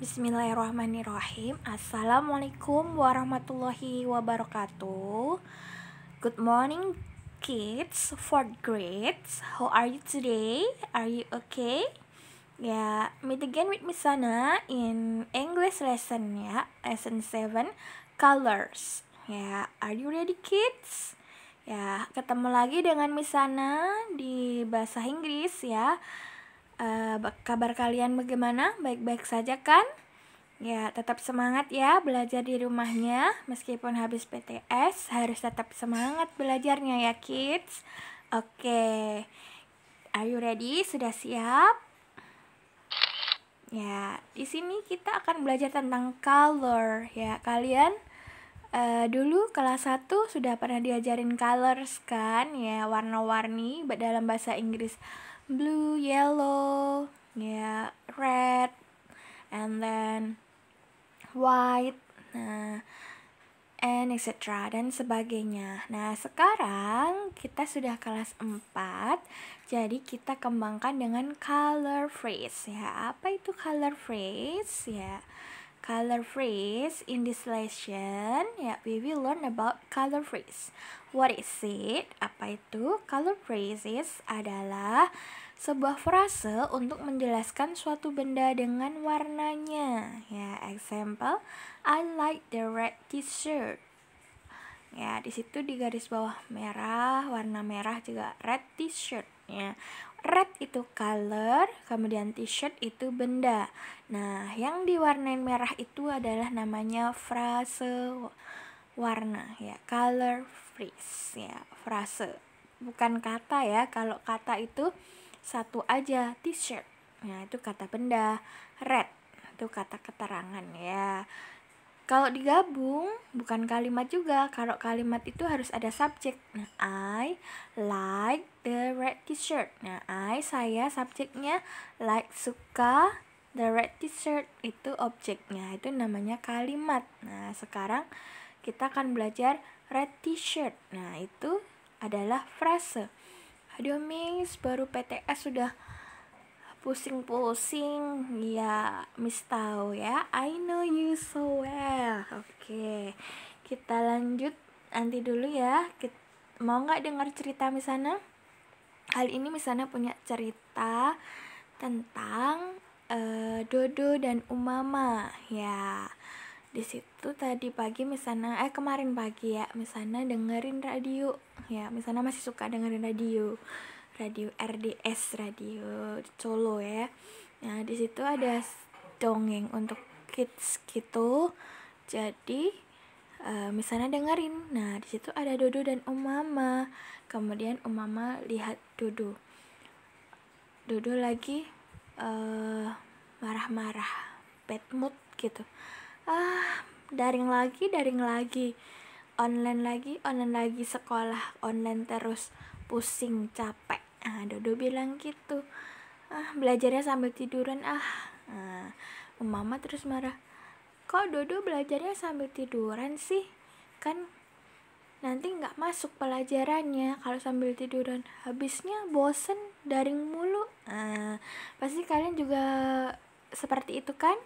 Bismillahirrahmanirrahim Assalamualaikum warahmatullahi wabarakatuh Good morning kids, fourth grades How are you today? Are you okay? Ya, yeah, meet again with Miss Sana in English lesson ya Lesson 7, Colors Ya, yeah, are you ready kids? Ya, yeah, ketemu lagi dengan Miss Sana di bahasa Inggris ya Eh, kabar kalian bagaimana? Baik-baik saja kan? Ya, tetap semangat ya belajar di rumahnya. Meskipun habis PTS, harus tetap semangat belajarnya ya kids. Oke, okay. are you ready? Sudah siap? Ya, di sini kita akan belajar tentang color ya. Kalian uh, dulu kelas 1 sudah pernah diajarin colors kan ya, warna-warni dalam bahasa Inggris blue, yellow, yeah, red, and then white, nah and etc dan sebagainya. Nah, sekarang kita sudah kelas 4. Jadi kita kembangkan dengan color phrase ya. Apa itu color phrase ya? Color phrase in this lesson ya we will learn about color phrase. What is it? Apa itu? Color phrases adalah sebuah frase untuk menjelaskan suatu benda dengan warnanya. Ya, example, I like the red t-shirt. Ya, di situ di garis bawah merah, warna merah juga red t-shirt ya. Red itu color, kemudian t-shirt itu benda. Nah, yang diwarnai merah itu adalah namanya frase warna ya, color phrase ya, frase. Bukan kata ya, kalau kata itu satu aja t-shirt nah itu kata benda red itu kata keterangan ya kalau digabung bukan kalimat juga kalau kalimat itu harus ada subjek nah I like the red t-shirt nah I saya subjeknya like suka the red t-shirt itu objeknya itu namanya kalimat nah sekarang kita akan belajar red t-shirt nah itu adalah frase aduh miss baru PTS sudah pusing-pusing ya miss tahu ya I know you so well oke okay. kita lanjut nanti dulu ya kita, mau nggak dengar cerita misalnya Hal kali ini misalnya punya cerita tentang uh, Dodo dan Umama ya di situ tadi pagi misalnya eh kemarin pagi ya misalnya dengerin radio ya misalnya masih suka dengerin radio radio RDS radio Solo ya nah di situ ada dongeng untuk kids gitu jadi uh, eh, misalnya dengerin nah di situ ada Dodo dan Umama kemudian Umama lihat Dodo Dodo lagi eh, marah-marah uh, marah -marah, bad mood gitu ah daring lagi daring lagi online lagi online lagi sekolah online terus pusing capek ah Dodo bilang gitu ah belajarnya sambil tiduran ah, ah Mama terus marah kok Dodo belajarnya sambil tiduran sih kan nanti nggak masuk pelajarannya kalau sambil tiduran habisnya bosen daring mulu ah, pasti kalian juga seperti itu kan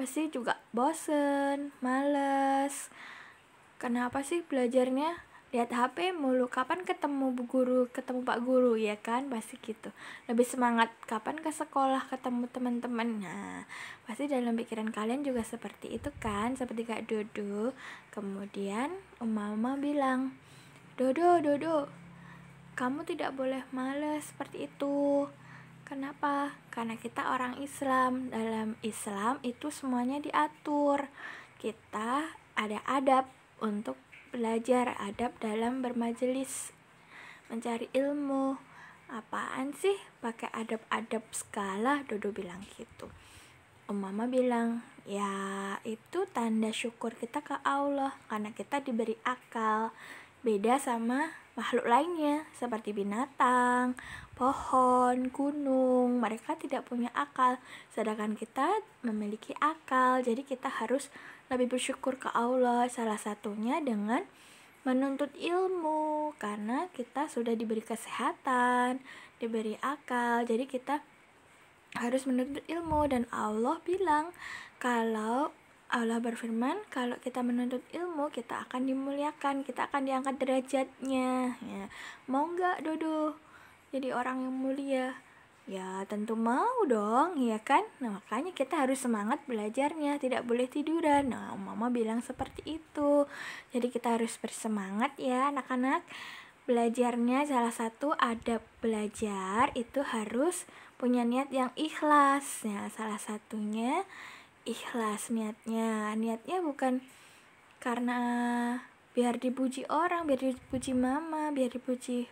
pasti juga bosen, males. Kenapa sih belajarnya? Lihat HP mulu, kapan ketemu bu guru, ketemu pak guru ya kan? Pasti gitu. Lebih semangat kapan ke sekolah, ketemu teman-teman. Nah, pasti dalam pikiran kalian juga seperti itu kan? Seperti Kak Dodo. Kemudian Umama bilang, "Dodo, Dodo, kamu tidak boleh males seperti itu." Kenapa? Karena kita orang Islam. Dalam Islam itu semuanya diatur. Kita ada adab untuk belajar, adab dalam bermajelis, mencari ilmu. Apaan sih pakai adab-adab segala? Dodo bilang gitu. Om Mama bilang, ya itu tanda syukur kita ke Allah karena kita diberi akal, beda sama makhluk lainnya seperti binatang, pohon, gunung. Mereka tidak punya akal, sedangkan kita memiliki akal. Jadi kita harus lebih bersyukur ke Allah. Salah satunya dengan menuntut ilmu karena kita sudah diberi kesehatan, diberi akal. Jadi kita harus menuntut ilmu dan Allah bilang kalau Allah berfirman, kalau kita menuntut ilmu, kita akan dimuliakan, kita akan diangkat derajatnya. Ya. Mau nggak, Dodo? Jadi orang yang mulia. Ya, tentu mau dong, ya kan? Nah, makanya kita harus semangat belajarnya, tidak boleh tiduran. Nah, mama bilang seperti itu. Jadi kita harus bersemangat ya, anak-anak. Belajarnya salah satu ada belajar itu harus punya niat yang ikhlas. Ya, salah satunya ikhlas niatnya niatnya bukan karena biar dipuji orang biar dipuji mama biar dipuji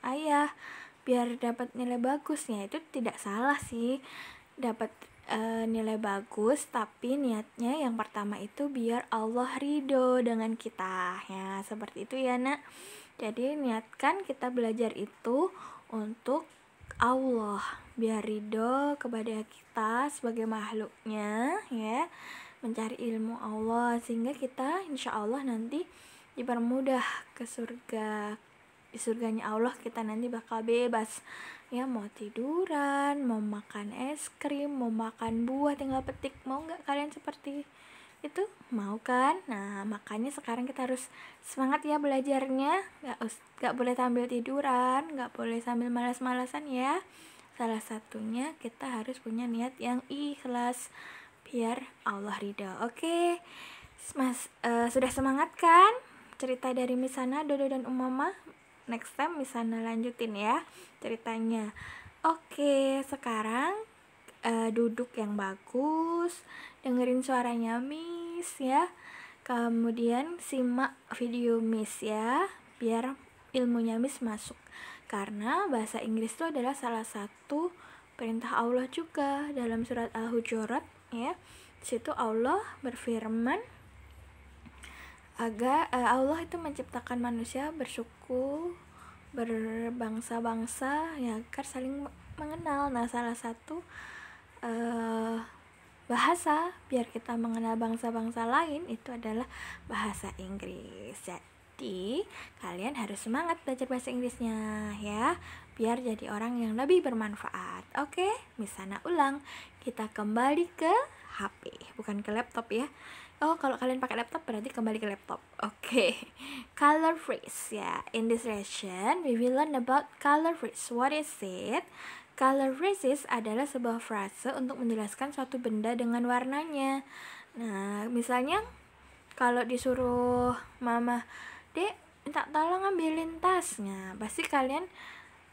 ayah biar dapat nilai bagusnya itu tidak salah sih dapat e, nilai bagus tapi niatnya yang pertama itu biar Allah ridho dengan kita ya seperti itu ya nak jadi niatkan kita belajar itu untuk Allah biar ridho kepada kita sebagai makhluknya ya mencari ilmu Allah sehingga kita insya Allah nanti dipermudah ke surga di surganya Allah kita nanti bakal bebas ya mau tiduran mau makan es krim mau makan buah tinggal petik mau nggak kalian seperti itu mau kan nah makanya sekarang kita harus semangat ya belajarnya nggak nggak boleh sambil tiduran nggak boleh sambil malas-malasan ya Salah satunya kita harus punya niat yang ikhlas biar Allah ridha. Oke. Mas uh, sudah semangat kan? Cerita dari Misana, Dodo dan Umama. Next time Misana lanjutin ya ceritanya. Oke, sekarang uh, duduk yang bagus, dengerin suaranya Miss ya. Kemudian simak video Miss ya, biar ilmunya Miss masuk. Karena bahasa Inggris itu adalah salah satu perintah Allah juga dalam surat Al-Hujurat ya. Situ Allah berfirman agar uh, Allah itu menciptakan manusia bersuku, berbangsa-bangsa ya agar saling mengenal. Nah, salah satu uh, bahasa biar kita mengenal bangsa-bangsa lain itu adalah bahasa Inggris. Ya. Jadi, kalian harus semangat belajar bahasa Inggrisnya ya, biar jadi orang yang lebih bermanfaat. Oke, misalnya ulang, kita kembali ke HP, bukan ke laptop ya. Oh, kalau kalian pakai laptop berarti kembali ke laptop. Oke. Okay. Color phrase ya. In this lesson, we will learn about color phrase. What is it? Color phrases adalah sebuah frase untuk menjelaskan suatu benda dengan warnanya. Nah, misalnya kalau disuruh mama dek minta tolong ambilin tasnya pasti kalian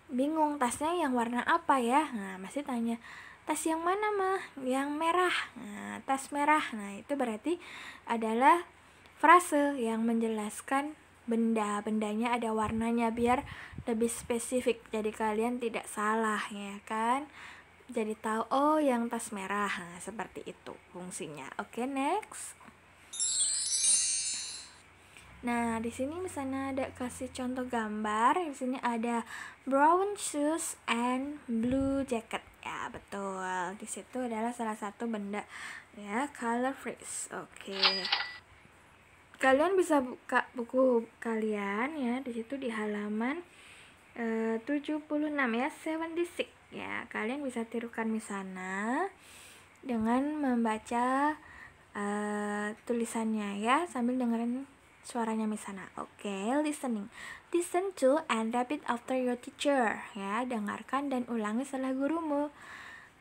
bingung tasnya yang warna apa ya nah pasti tanya tas yang mana mah yang merah nah tas merah nah itu berarti adalah frase yang menjelaskan benda bendanya ada warnanya biar lebih spesifik jadi kalian tidak salah ya kan jadi tahu oh yang tas merah nah, seperti itu fungsinya oke okay, next Nah, di sini misalnya ada kasih contoh gambar. Di sini ada brown shoes and blue jacket. Ya, betul. Di situ adalah salah satu benda ya, color phrase. Oke. Okay. Kalian bisa buka buku kalian ya, di situ di halaman eh, 76 ya, 76. Ya, kalian bisa tirukan di sana dengan membaca uh, tulisannya ya sambil dengerin suaranya misana, Oke, okay, listening. Listen to and repeat after your teacher. Ya, dengarkan dan ulangi setelah gurumu.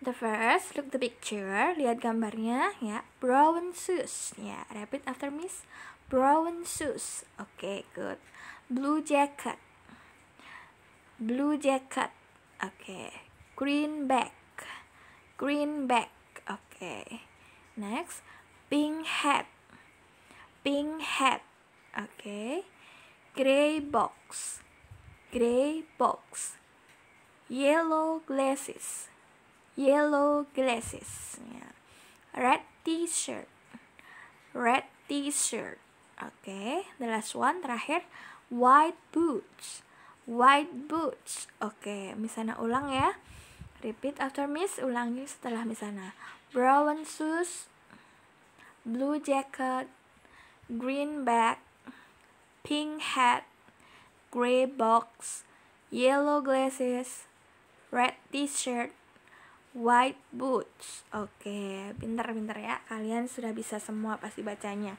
The first, look the picture, lihat gambarnya ya. Brown shoes. Ya, repeat after Miss. Brown shoes. Oke, okay, good. Blue jacket. Blue jacket. Oke. Okay. Green bag. Green bag. Oke. Okay. Next, pink hat. Pink hat okay gray box gray box yellow glasses yellow glasses yeah. red t-shirt red t-shirt okay. the last one terakhir white boots white boots okay. misalnya ulang ya repeat after miss ulangi setelah misalnya brown shoes blue jacket green bag pink hat, gray box, yellow glasses, red t-shirt, white boots. Oke, okay, pintar pinter ya. Kalian sudah bisa semua pasti bacanya.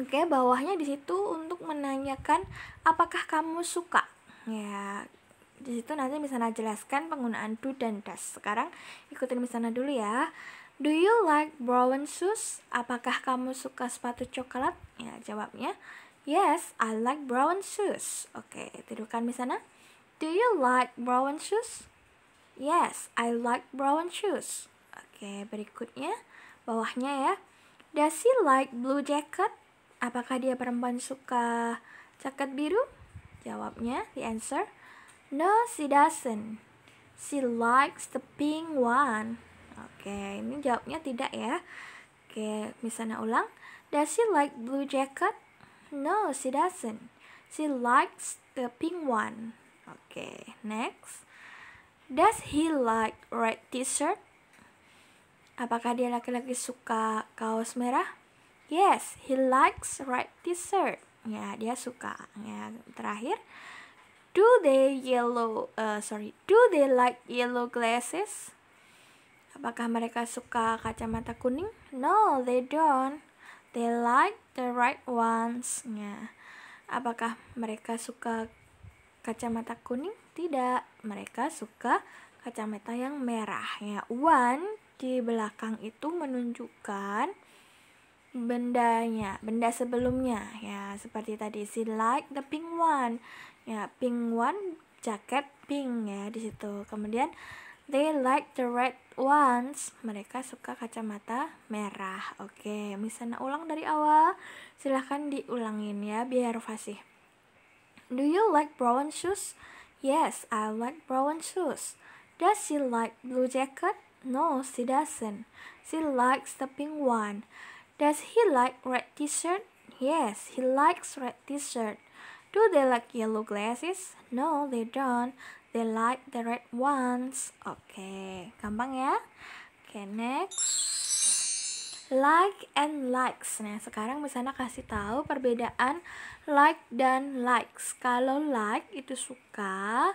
Oke, okay, bawahnya di situ untuk menanyakan apakah kamu suka. Ya, di situ nanti misalnya jelaskan penggunaan do dan does. Sekarang ikutin misalnya dulu ya. Do you like brown shoes? Apakah kamu suka sepatu coklat? Ya, jawabnya Yes, I like brown shoes. Oke, okay, tirukan di sana. Do you like brown shoes? Yes, I like brown shoes. Oke, okay, berikutnya bawahnya ya. Does he like blue jacket? Apakah dia perempuan suka jaket biru? Jawabnya, the answer, no, she doesn't. She likes the pink one. Oke, okay, ini jawabnya tidak ya. Oke, misalnya ulang. Does she like blue jacket? No, she doesn't. She likes the pink one. Okay, next. Does he like red t-shirt? Apakah dia laki-laki suka kaos merah? Yes, he likes red t-shirt. Ya, dia suka. Ya, terakhir. Do they yellow uh, sorry, do they like yellow glasses? Apakah mereka suka kacamata kuning? No, they don't they like the right ones-nya. Apakah mereka suka kacamata kuning? Tidak, mereka suka kacamata yang merah. Ya, one di belakang itu menunjukkan bendanya, benda sebelumnya ya, seperti tadi si like the pink one. Ya, pink one jaket pink ya di situ. Kemudian They like the red ones. Mereka suka kacamata merah. Oke, misalnya ulang dari awal. Silahkan diulangin ya biar fasih. Do you like brown shoes? Yes, I like brown shoes. Does she like blue jacket? No, she doesn't. She likes the pink one. Does he like red t-shirt? Yes, he likes red t-shirt. Do they like yellow glasses? No, they don't. They like the red ones. Oke, okay. gampang ya. Oke, okay, next. Like and likes. Nah, sekarang misalnya kasih tahu perbedaan like dan likes. Kalau like itu suka,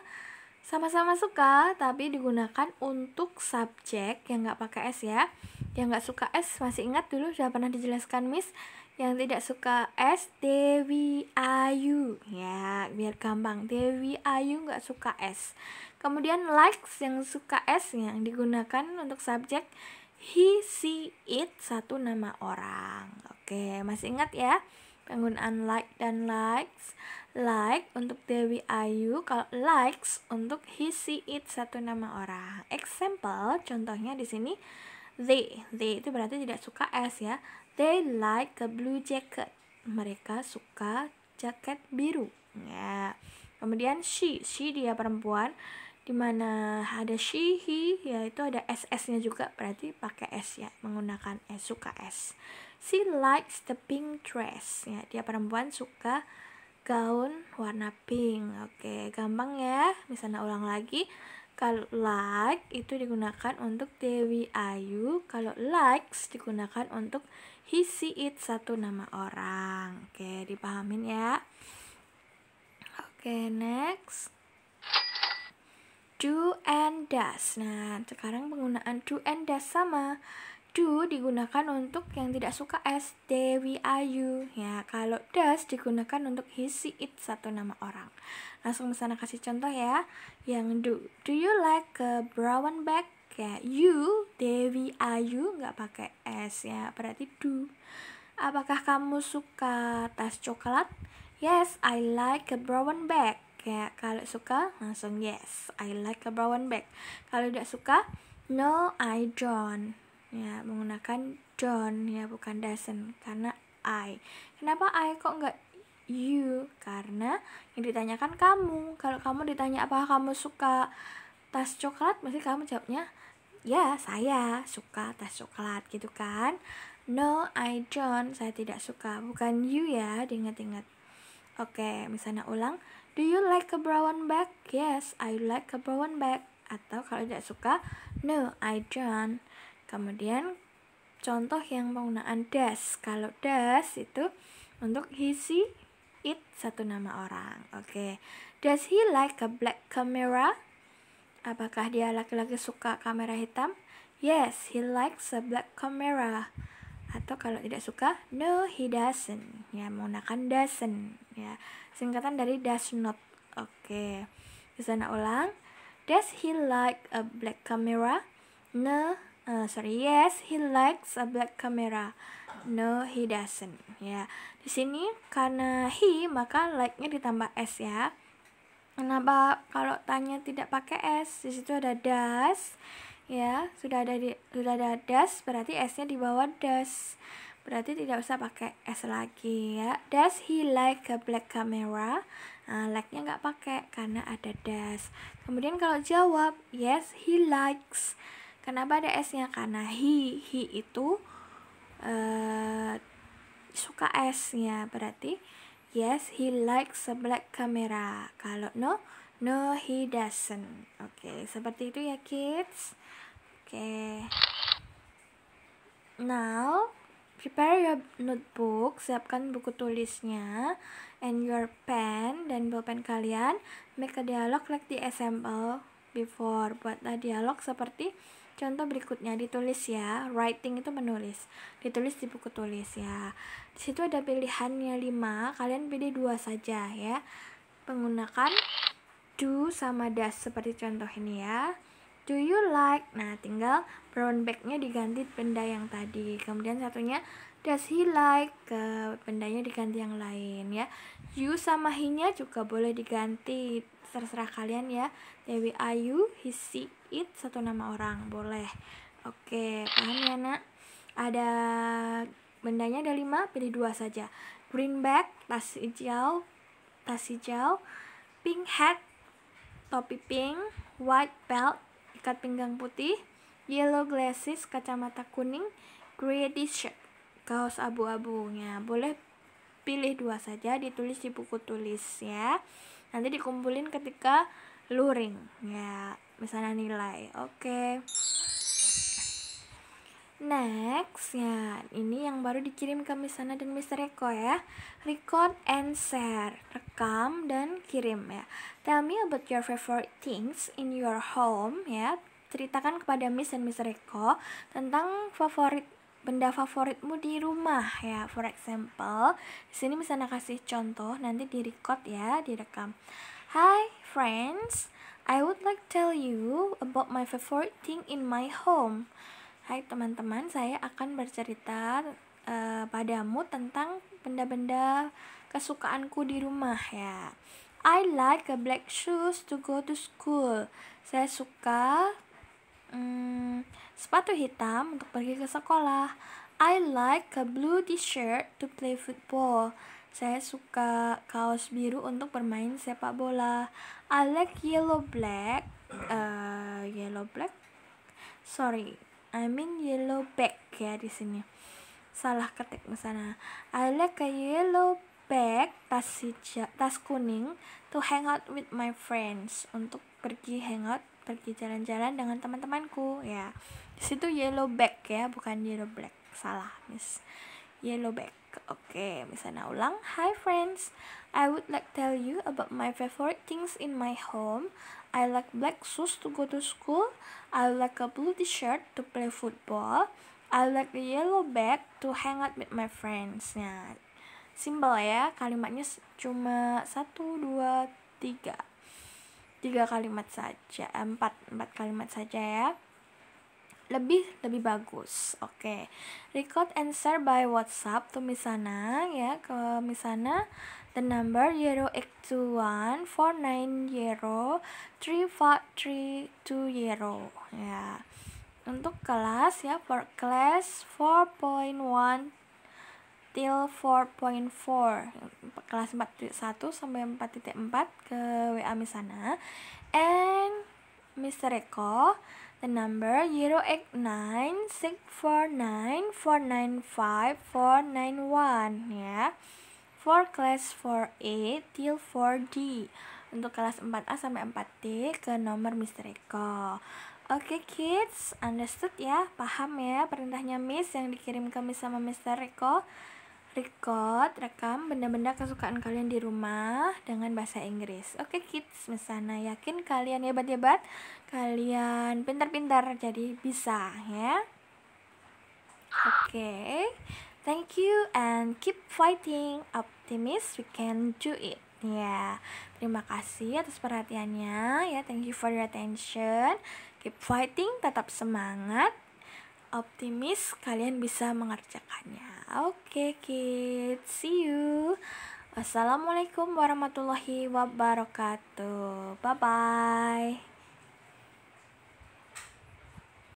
sama-sama suka, tapi digunakan untuk subjek yang nggak pakai S ya. Yang nggak suka S, masih ingat dulu sudah pernah dijelaskan Miss yang tidak suka S Dewi Ayu ya biar gampang Dewi Ayu nggak suka S kemudian likes yang suka S yang digunakan untuk subjek he see it satu nama orang oke masih ingat ya penggunaan like dan likes like untuk Dewi Ayu kalau likes untuk he see it satu nama orang example contohnya di sini they they itu berarti tidak suka s ya They like a blue jacket. Mereka suka jaket biru. Ya. Kemudian she, she dia perempuan dimana ada she, he, yaitu ada SS-nya juga, berarti pakai S ya, menggunakan S, suka S. She likes the pink dress, ya, dia perempuan suka gaun warna pink, oke, gampang ya, misalnya ulang lagi, kalau like itu digunakan untuk Dewi Ayu, kalau likes digunakan untuk he see it satu nama orang oke dipahamin ya oke next do and does nah sekarang penggunaan do and does sama do digunakan untuk yang tidak suka s. Dewi Ayu. ya kalau does digunakan untuk he see it satu nama orang langsung sana kasih contoh ya yang do do you like a brown bag ya you Dewi Ayu nggak pakai s ya berarti do apakah kamu suka tas coklat yes I like a brown bag ya kalau suka langsung yes I like a brown bag kalau tidak suka no I don't ya menggunakan don't ya bukan doesn't karena I kenapa I kok nggak you karena yang ditanyakan kamu kalau kamu ditanya apa kamu suka tas coklat pasti kamu jawabnya ya saya suka tas coklat gitu kan no I don't saya tidak suka bukan you ya diingat-ingat oke misalnya ulang do you like a brown bag yes I like a brown bag atau kalau tidak suka no I don't kemudian contoh yang penggunaan das kalau das itu untuk hisi it satu nama orang oke okay. does he like a black camera Apakah dia laki-laki suka kamera hitam? Yes, he likes a black camera. Atau kalau tidak suka, no, he doesn't. Ya, menggunakan doesn't. Ya, singkatan dari does not. Oke, okay. bisa ulang. Does he like a black camera? No, uh, sorry, yes, he likes a black camera. No, he doesn't. Ya, di sini karena he maka like-nya ditambah s ya. Kenapa kalau tanya tidak pakai s Di situ ada das, ya sudah ada di, sudah ada das berarti s-nya di bawah das berarti tidak usah pakai s lagi ya das he like a black camera nah, like nya nggak pakai karena ada das. kemudian kalau jawab yes he likes kenapa ada s nya karena he he itu uh, suka ya berarti Yes, he likes a black camera. Kalau no, no he doesn't. Oke, okay, seperti itu ya kids. Oke. Okay. Now, prepare your notebook, siapkan buku tulisnya and your pen dan bolpen kalian. Make a dialogue like the example before. Buatlah dialog seperti Contoh berikutnya ditulis ya. Writing itu menulis. Ditulis di buku tulis ya. Di situ ada pilihannya 5, kalian pilih dua saja ya. Menggunakan do sama das seperti contoh ini ya. Do you like? Nah, tinggal brown bagnya diganti benda yang tadi. Kemudian satunya does he like ke bendanya diganti yang lain ya you sama he-nya juga boleh diganti terserah kalian ya Dewi Ayu he see it satu nama orang boleh oke paham ya nak ada bendanya ada lima pilih dua saja Green bag tas hijau tas hijau pink hat topi pink white belt ikat pinggang putih yellow glasses kacamata kuning grey t-shirt kaos abu-abunya. Boleh pilih dua saja ditulis di buku tulis ya. Nanti dikumpulin ketika luring ya, misalnya nilai. Oke. Okay. Next ya, ini yang baru dikirim ke Miss dan Mister Eko ya. Record and share, rekam dan kirim ya. Tell me about your favorite things in your home ya. Ceritakan kepada Miss dan Miss Eko tentang favorit benda favoritmu di rumah ya for example di sini misalnya kasih contoh nanti di record ya direkam hi friends I would like tell you about my favorite thing in my home hai teman-teman saya akan bercerita uh, padamu tentang benda-benda kesukaanku di rumah ya I like a black shoes to go to school saya suka Hmm, sepatu hitam untuk pergi ke sekolah. I like a blue t-shirt to play football. Saya suka kaos biru untuk bermain sepak bola. I like yellow black. Uh, yellow black. Sorry, I mean yellow bag ya di sini. Salah ketik di sana. I like a yellow bag tas hijau, tas kuning to hang out with my friends untuk pergi hangout pergi jalan-jalan dengan teman-temanku ya di situ yellow bag ya bukan yellow black salah miss yellow bag oke okay, misalnya ulang hi friends I would like tell you about my favorite things in my home I like black shoes to go to school I like a blue t-shirt to play football I like a yellow bag to hang out with my friends nah simple ya kalimatnya cuma satu dua tiga tiga kalimat saja eh, empat empat kalimat saja ya lebih lebih bagus oke okay. record and share by WhatsApp to Misana ya ke Misana the number zero zero eight two one four nine three five three two zero ya untuk kelas ya for class four point one till 4.4 kelas 4.1 sampai 4.4 ke WA Misana and Mr. Eko the number 089649495491 ya for class 4A till 4D untuk kelas 4A sampai 4D ke nomor Mr. Eko Oke okay, kids, understood ya? Paham ya perintahnya Miss yang dikirim ke Miss sama Mr. Reko? record, rekam benda-benda kesukaan kalian di rumah dengan bahasa Inggris. Oke okay, kids, misalnya yakin kalian hebat-hebat, kalian pintar-pintar jadi bisa ya. Oke, okay. thank you and keep fighting, optimist we can do it. Ya, yeah. terima kasih atas perhatiannya ya. Yeah, thank you for your attention. Keep fighting, tetap semangat optimis kalian bisa mengerjakannya. Oke, okay, kids. See you. Wassalamualaikum warahmatullahi wabarakatuh. Bye bye.